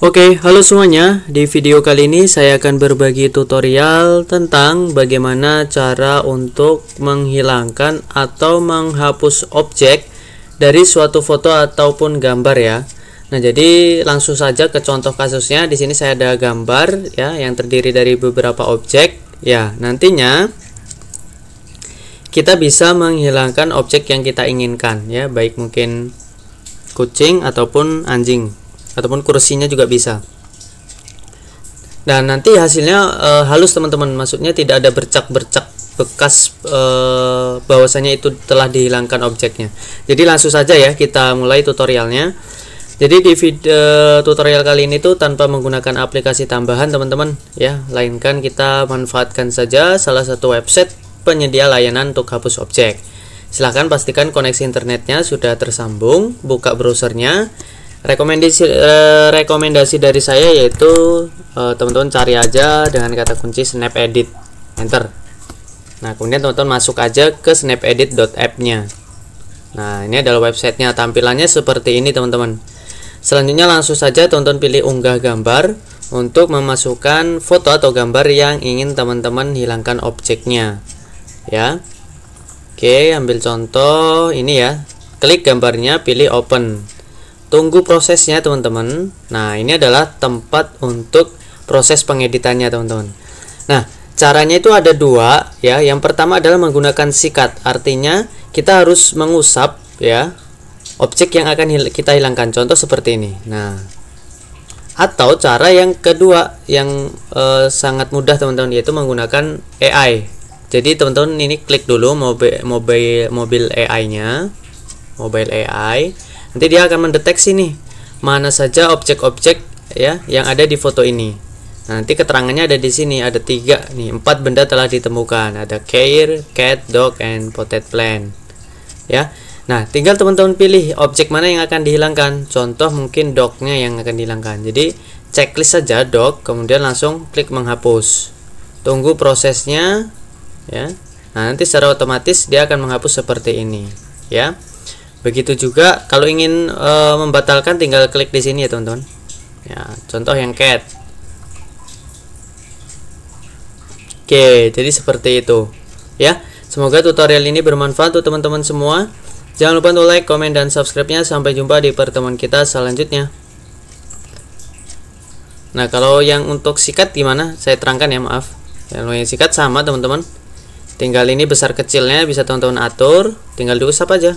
Oke, okay, halo semuanya. Di video kali ini saya akan berbagi tutorial tentang bagaimana cara untuk menghilangkan atau menghapus objek dari suatu foto ataupun gambar ya. Nah, jadi langsung saja ke contoh kasusnya. Di sini saya ada gambar ya yang terdiri dari beberapa objek. Ya, nantinya kita bisa menghilangkan objek yang kita inginkan ya, baik mungkin kucing ataupun anjing ataupun kursinya juga bisa dan nanti hasilnya e, halus teman-teman maksudnya tidak ada bercak-bercak bekas e, bahwasanya itu telah dihilangkan objeknya jadi langsung saja ya kita mulai tutorialnya jadi di video eh, tutorial kali ini tuh tanpa menggunakan aplikasi tambahan teman-teman ya lainkan kita manfaatkan saja salah satu website penyedia layanan untuk hapus objek silahkan pastikan koneksi internetnya sudah tersambung buka browsernya rekomendasi eh, rekomendasi dari saya yaitu eh, teman-teman eh, cari aja dengan kata kunci snap edit enter nah kemudian teman-teman masuk aja ke Snap Edit app nya nah ini adalah websitenya tampilannya seperti ini teman-teman selanjutnya langsung saja teman-teman pilih unggah gambar untuk memasukkan foto atau gambar yang ingin teman-teman hilangkan objeknya ya oke ambil contoh ini ya klik gambarnya pilih open tunggu prosesnya teman-teman nah ini adalah tempat untuk proses pengeditannya teman-teman nah caranya itu ada dua ya yang pertama adalah menggunakan sikat artinya kita harus mengusap ya objek yang akan kita hilangkan contoh seperti ini nah atau cara yang kedua yang e, sangat mudah teman-teman yaitu menggunakan AI jadi teman-teman ini klik dulu mobil mobil mobil AI nya mobile AI nanti dia akan mendeteksi nih mana saja objek-objek ya yang ada di foto ini nah, nanti keterangannya ada di sini ada tiga nih empat benda telah ditemukan ada care cat dog and potted plant ya nah tinggal teman-teman pilih objek mana yang akan dihilangkan contoh mungkin dognya yang akan dihilangkan jadi checklist saja dog kemudian langsung klik menghapus tunggu prosesnya ya nah nanti secara otomatis dia akan menghapus seperti ini ya begitu juga kalau ingin e, membatalkan tinggal klik di sini ya teman-teman ya contoh yang cat oke jadi seperti itu ya semoga tutorial ini bermanfaat untuk teman-teman semua jangan lupa untuk like, komen, dan subscribe-nya sampai jumpa di pertemuan kita selanjutnya nah kalau yang untuk sikat gimana saya terangkan ya maaf kalau yang sikat sama teman-teman tinggal ini besar kecilnya bisa teman-teman atur tinggal diusap aja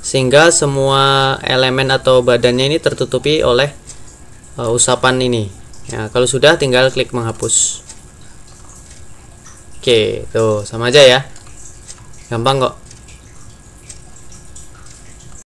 sehingga semua elemen atau badannya ini tertutupi oleh uh, usapan ini ya kalau sudah tinggal klik menghapus oke tuh sama aja ya gampang kok